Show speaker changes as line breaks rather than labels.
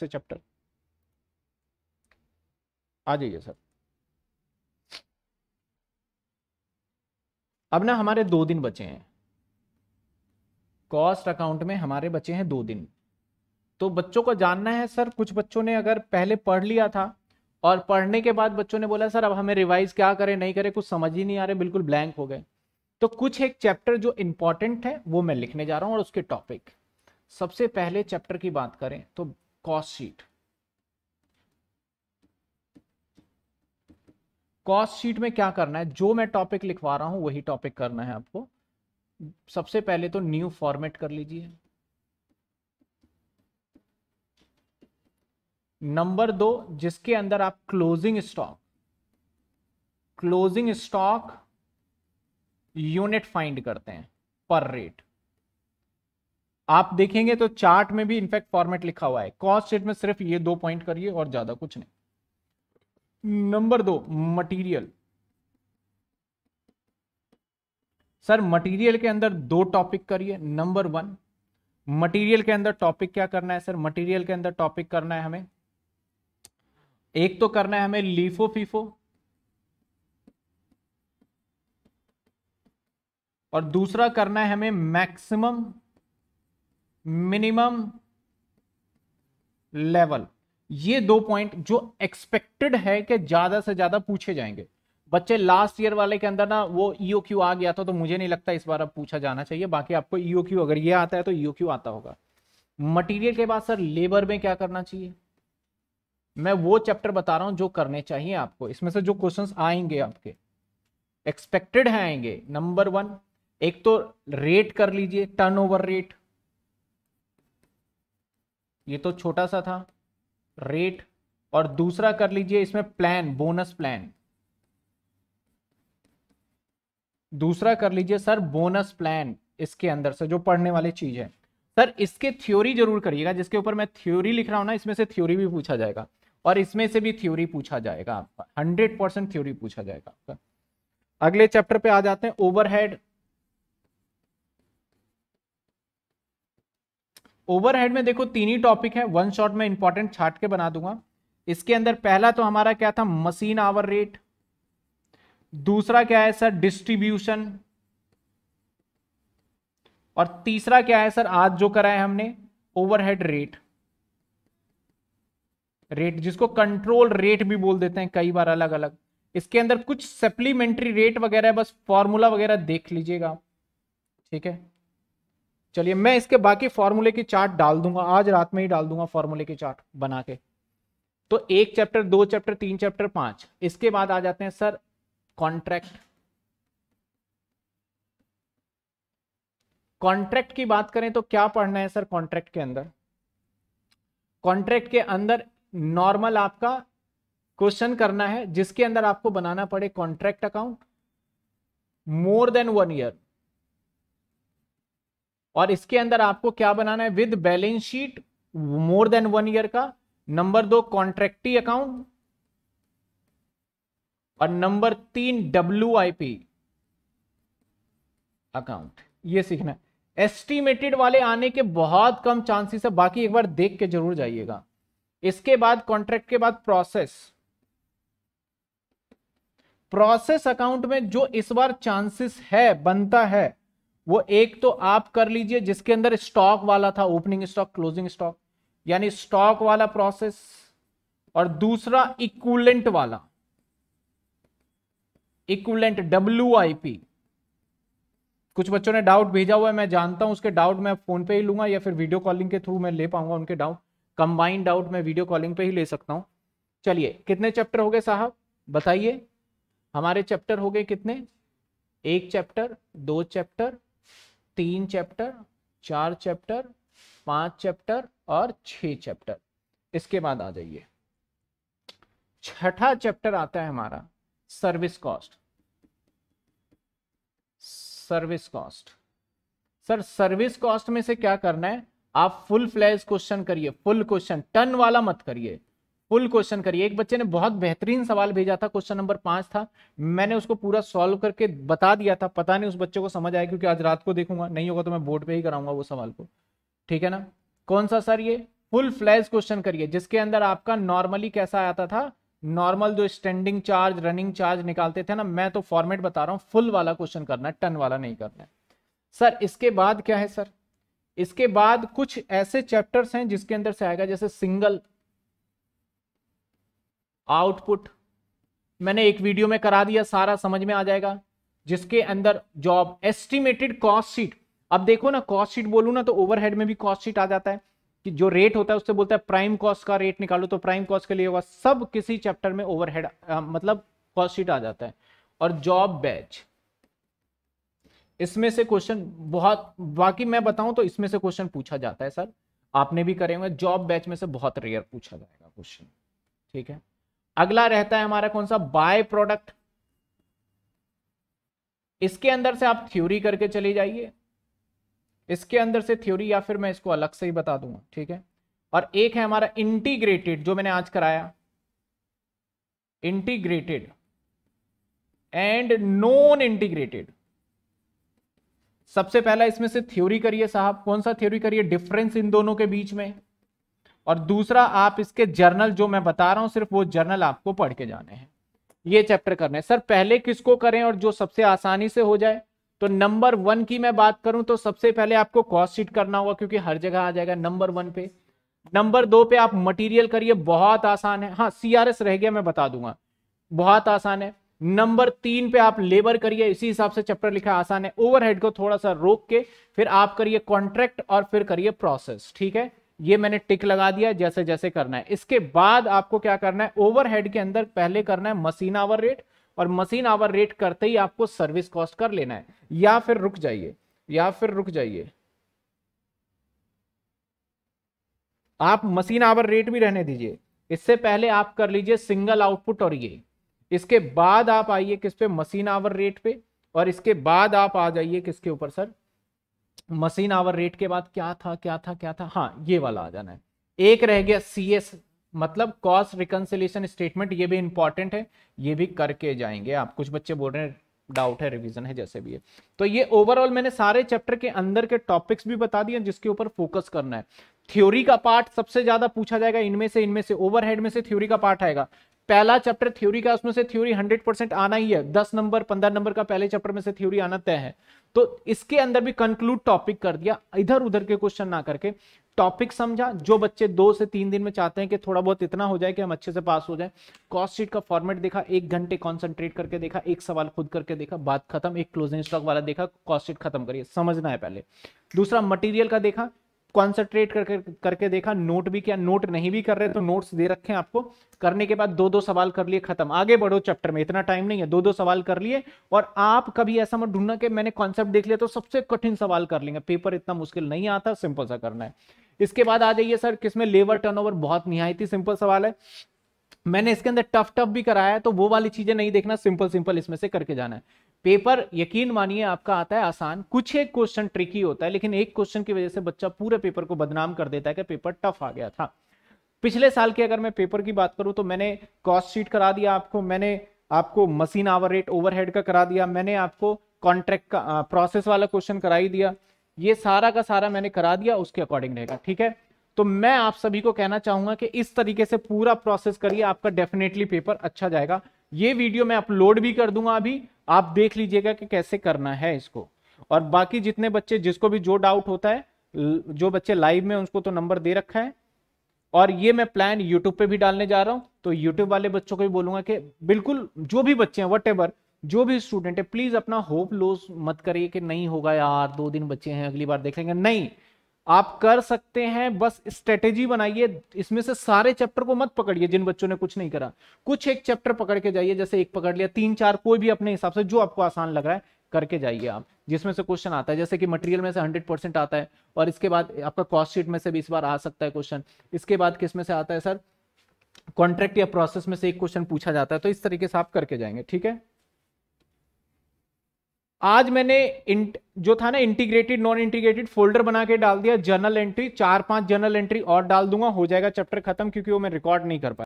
से चैप्टर आ जाइए सर अब ना हमारे दो दिन बचे हैं कॉस्ट अकाउंट में हमारे बचे हैं दो दिन तो बच्चों को जानना है सर कुछ बच्चों ने अगर पहले पढ़ लिया था और पढ़ने के बाद बच्चों ने बोला सर अब हमें रिवाइज क्या करें नहीं करें कुछ समझ ही नहीं आ रहे बिल्कुल ब्लैंक हो गए तो कुछ एक चैप्टर जो इंपॉर्टेंट है वो मैं लिखने जा रहा हूं और उसके टॉपिक सबसे पहले चैप्टर की बात करें तो cost sheet कॉस्ट शीट में क्या करना है जो मैं टॉपिक लिखवा रहा हूं वही टॉपिक करना है आपको सबसे पहले तो न्यू फॉर्मेट कर लीजिए नंबर दो जिसके अंदर आप closing stock closing stock unit find करते हैं पर रेट आप देखेंगे तो चार्ट में भी इनफैक्ट फॉर्मेट लिखा हुआ है कॉस्ट शीट में सिर्फ ये दो पॉइंट करिए और ज्यादा कुछ नहीं नंबर दो मटेरियल सर मटेरियल के अंदर दो टॉपिक करिए नंबर वन मटेरियल के अंदर टॉपिक क्या करना है सर मटेरियल के अंदर टॉपिक करना है हमें एक तो करना है हमें लीफो फीफो और दूसरा करना है हमें मैक्सिमम मिनिमम लेवल ये दो पॉइंट जो एक्सपेक्टेड है कि ज्यादा से ज्यादा पूछे जाएंगे बच्चे लास्ट ईयर वाले के अंदर ना वो ईओ e क्यू आ गया था तो मुझे नहीं लगता इस बार अब पूछा जाना चाहिए बाकी आपको ईओ e क्यू अगर ये आता है तो ईओ e क्यू आता होगा मटेरियल के बाद सर लेबर में क्या करना चाहिए मैं वो चैप्टर बता रहा हूं जो करने चाहिए आपको इसमें से जो क्वेश्चंस आएंगे आपके एक्सपेक्टेड है आएंगे नंबर वन एक तो रेट कर लीजिए टर्नओवर रेट ये तो छोटा सा था रेट और दूसरा कर लीजिए इसमें प्लान बोनस प्लान दूसरा कर लीजिए सर बोनस प्लान इसके अंदर से जो पढ़ने वाली चीज है सर इसके थ्योरी जरूर करिएगा जिसके ऊपर मैं थ्योरी लिख रहा हूं ना इसमें से थ्योरी भी पूछा जाएगा और इसमें से भी थ्योरी पूछा जाएगा आपका हंड्रेड परसेंट थ्योरी पूछा जाएगा आपका अगले चैप्टर पे आ जाते हैं ओवरहेड ओवरहेड में देखो तीन ही टॉपिक है वन शॉट में इंपॉर्टेंट छाट के बना दूंगा इसके अंदर पहला तो हमारा क्या था मशीन आवर रेट दूसरा क्या है सर डिस्ट्रीब्यूशन और तीसरा क्या है सर आज जो करा है हमने ओवरहेड रेट रेट जिसको कंट्रोल रेट भी बोल देते हैं कई बार अलग अलग इसके अंदर कुछ सप्लीमेंट्री रेट वगैरह बस फॉर्मूला वगैरह देख लीजिएगा ठीक है चलिए मैं इसके बाकी फॉर्मूले की चार्ट डाल दूंगा आज रात में ही डाल दूंगा फॉर्मूले की चार्ट बना के तो एक चैप्टर दो चैप्टर तीन चैप्टर पांच इसके बाद आ जाते हैं सर कॉन्ट्रैक्ट कॉन्ट्रैक्ट की बात करें तो क्या पढ़ना है सर कॉन्ट्रैक्ट के अंदर कॉन्ट्रैक्ट के अंदर नॉर्मल आपका क्वेश्चन करना है जिसके अंदर आपको बनाना पड़े contract account more than one year और इसके अंदर आपको क्या बनाना है with balance sheet more than one year का नंबर दो कॉन्ट्रैक्टी अकाउंट और नंबर तीन डब्ल्यू अकाउंट ये सीखना एस्टिमेटेड वाले आने के बहुत कम चांसेस है बाकी एक बार देख के जरूर जाइएगा इसके बाद कॉन्ट्रैक्ट के बाद प्रोसेस प्रोसेस अकाउंट में जो इस बार चांसेस है बनता है वो एक तो आप कर लीजिए जिसके अंदर स्टॉक वाला था ओपनिंग स्टॉक क्लोजिंग स्टॉक यानी स्टॉक वाला प्रोसेस और दूसरा इक्वलेंट वाला इक्वलेंट डब्ल्यू आई पी कुछ बच्चों ने डाउट भेजा हुआ है मैं जानता हूं उसके डाउट मैं फोन पे ही लूंगा या फिर वीडियो कॉलिंग के थ्रू मैं ले पाऊंगा उनके डाउट कंबाइंड डाउट मैं वीडियो कॉलिंग पे ही ले सकता हूं चलिए कितने चैप्टर हो गए साहब बताइए हमारे चैप्टर हो गए कितने एक चैप्टर दो चैप्टर तीन चैप्टर चार चैप्टर पांच चैप्टर और छह चैप्टर इसके बाद आ जाइए छठा चैप्टर आता है हमारा service cost service cost sir service cost में से क्या करना है आप फुल फ्लैश क्वेश्चन करिए फुल क्वेश्चन टन वाला मत करिए फुल क्वेश्चन करिए एक बच्चे ने बहुत बेहतरीन सवाल भेजा था क्वेश्चन नंबर पांच था मैंने उसको पूरा सॉल्व करके बता दिया था पता नहीं उस बच्चे को समझ आया क्योंकि आज रात को देखूंगा नहीं होगा तो मैं बोर्ड पे ही कराऊंगा वो सवाल को ठीक है ना कौन सा सर ये फुल फ्लैश क्वेश्चन करिए जिसके अंदर आपका नॉर्मली कैसा आता था नॉर्मल जो स्टैंडिंग चार्ज रनिंग चार्ज निकालते थे ना मैं तो फॉर्मेट बता रहा हूँ फुल वाला क्वेश्चन करना है टन वाला नहीं करना है सर इसके बाद क्या है सर इसके बाद कुछ ऐसे चैप्टर्स हैं जिसके अंदर से आएगा जैसे सिंगल आउटपुट मैंने एक वीडियो में करा दिया सारा समझ में आ जाएगा जिसके अंदर जॉब एस्टिमेटेड कॉस्ट शीट अब देखो ना कॉस्ट शीट बोलू ना तो ओवरहेड में भी कॉस्ट शीट आ जाता है कि जो रेट होता है उससे बोलता है प्राइम कॉस्ट का रेट निकालो तो प्राइम कॉस्ट के लिए होगा सब किसी चैप्टर में ओवरहेड मतलब कॉस्ट शीट आ जाता है और जॉब बैच इसमें से क्वेश्चन बहुत बाकी मैं बताऊं तो इसमें से क्वेश्चन पूछा जाता है सर आपने भी करे जॉब बैच में से बहुत रेयर पूछा जाएगा क्वेश्चन ठीक है अगला रहता है हमारा कौन सा बाय प्रोडक्ट इसके अंदर से आप थ्योरी करके चले जाइए इसके अंदर से थ्योरी या फिर मैं इसको अलग से ही बता दूंगा ठीक है और एक है हमारा इंटीग्रेटेड जो मैंने आज कराया इंटीग्रेटेड एंड नॉन इंटीग्रेटेड सबसे पहला इसमें से थ्योरी करिए साहब कौन सा थ्योरी करिए डिफरेंस इन दोनों के बीच में और दूसरा आप इसके जर्नल जो मैं बता रहा हूँ सिर्फ वो जर्नल आपको पढ़ के जाने हैं ये चैप्टर करने सर पहले किसको करें और जो सबसे आसानी से हो जाए तो नंबर वन की मैं बात करूं तो सबसे पहले आपको कॉस्ट शीट करना होगा क्योंकि हर जगह आ जाएगा नंबर वन पे नंबर दो पे आप मटेरियल करिए बहुत आसान है हाँ सीआरएस रह गया मैं बता दूंगा बहुत आसान है नंबर तीन पे आप लेबर करिए इसी हिसाब से चैप्टर लिखा आसान है ओवरहेड को थोड़ा सा रोक के फिर आप करिए कॉन्ट्रैक्ट और फिर करिए प्रोसेस ठीक है ये मैंने टिक लगा दिया जैसे जैसे करना है इसके बाद आपको क्या करना है ओवरहेड के अंदर पहले करना है मशीन आवर रेट और मशीन आवर रेट करते ही आपको सर्विस कॉस्ट कर लेना है या फिर रुक जाइए या फिर रुक जाइए आप मशीन आवर रेट भी रहने दीजिए इससे पहले आप कर लीजिए सिंगल आउटपुट और ये इसके बाद आप आइए किस पे मशीन आवर रेट पे और इसके बाद आप आ जाइए किसके ऊपर सर मशीन आवर रेट के बाद क्या था क्या था क्या था हाँ ये वाला आ जाना है एक रह गया सी एस मतलब कॉस्ट रिकनसिलेशन स्टेटमेंट ये भी इंपॉर्टेंट है ये भी करके जाएंगे आप कुछ बच्चे बोल रहे हैं डाउट है रिवीजन है जैसे भी है तो ये ओवरऑल मैंने सारे चैप्टर के अंदर के टॉपिक्स भी बता दिए जिसके ऊपर फोकस करना है थ्योरी का पार्ट सबसे ज्यादा पूछा जाएगा इनमें से इनमें से ओवरहेड में से थ्योरी का पार्ट आएगा पहला चैप्टर थ्योरी का उसमें से थ्योरी 100 परसेंट आना ही है 10 नंबर 15 नंबर का पहले चैप्टर में से थ्योरी आना तय है तो इसके अंदर भी कंक्लूड टॉपिक कर दिया इधर उधर के क्वेश्चन ना करके टॉपिक समझा जो बच्चे दो से तीन दिन में चाहते हैं कि थोड़ा बहुत इतना हो जाए कि हम अच्छे से पास हो जाए कॉस्टशीट का फॉर्मेट देखा एक घंटे कॉन्सेंट्रेट करके देखा एक सवाल खुद करके देखा बात खत्म एक क्लोजिंग स्टॉक वाला देखा कॉस्टशीट खत्म करिए समझना है पहले दूसरा मटीरियल का देखा कॉन्सेंट्रेट करके करके देखा नोट भी किया नोट नहीं भी कर रहे तो नोट्स दे रखे हैं आपको करने के बाद दो दो सवाल कर लिए खत्म आगे बढ़ो चैप्टर में इतना टाइम नहीं है दो दो सवाल कर लिए और आप कभी ऐसा मत ढूंढना कि मैंने कॉन्सेप्ट देख लिया तो सबसे कठिन सवाल कर लेंगे पेपर इतना मुश्किल नहीं आता सिंपल सा करना है इसके बाद आ जाइए सर किसमें लेबर टर्न बहुत निहायती सिंपल सवाल है मैंने इसके अंदर टफ टफ भी कराया है तो वो वाली चीजें नहीं देखना सिंपल सिंपल इसमें से करके जाना है पेपर यकीन मानिए आपका आता है आसान कुछ एक क्वेश्चन ट्रिकी होता है लेकिन एक क्वेश्चन की वजह से बच्चा पूरे पेपर को बदनाम कर देता है कि पेपर टफ आ गया था पिछले साल की अगर मैं पेपर की बात करूं तो मैंने कॉस्ट शीट करा दिया आपको मैंने आपको मशीन आवर रेट ओवरहेड का करा दिया मैंने आपको कॉन्ट्रैक्ट का प्रोसेस वाला क्वेश्चन करा ही दिया ये सारा का सारा मैंने करा दिया उसके अकॉर्डिंग रहेगा ठीक है तो मैं आप सभी को कहना चाहूंगा कि इस तरीके से पूरा प्रोसेस करिए आपका डेफिनेटली पेपर अच्छा जाएगा ये वीडियो मैं अपलोड भी कर दूंगा अभी आप देख लीजिएगा कि कैसे करना है इसको और बाकी जितने बच्चे जिसको भी जो डाउट होता है जो बच्चे लाइव में उसको तो नंबर दे रखा है और ये मैं प्लान यूट्यूब पे भी डालने जा रहा हूँ तो यूट्यूब वाले बच्चों को भी बोलूंगा कि बिल्कुल जो भी बच्चे हैं वट जो भी स्टूडेंट है प्लीज अपना होप लॉस मत करिए कि नहीं होगा यार दो दिन बच्चे हैं अगली बार देख लेंगे नहीं आप कर सकते हैं बस स्ट्रेटेजी बनाइए इसमें से सारे चैप्टर को मत पकड़िए जिन बच्चों ने कुछ नहीं करा कुछ एक चैप्टर पकड़ के जाइए जैसे एक पकड़ लिया तीन चार कोई भी अपने हिसाब से जो आपको आसान लग रहा है करके जाइए आप जिसमें से क्वेश्चन आता है जैसे कि मटेरियल में से 100 परसेंट आता है और इसके बाद आपका कॉस्ट शीट में से भी इस बार आ सकता है क्वेश्चन इसके बाद किस में से आता है सर कॉन्ट्रैक्ट या प्रोसेस में से एक क्वेश्चन पूछा जाता है तो इस तरीके से आप करके जाएंगे ठीक है आज मैंने जो था ना इंटीग्रेटेड नॉन इंटीग्रेटेड फोल्डर बना के डाल दिया जर्नल एंट्री चार पांच जर्नल एंट्री और डाल दूंगा हो जाएगा चैप्टर खत्म क्योंकि वो मैं रिकॉर्ड नहीं कर पाया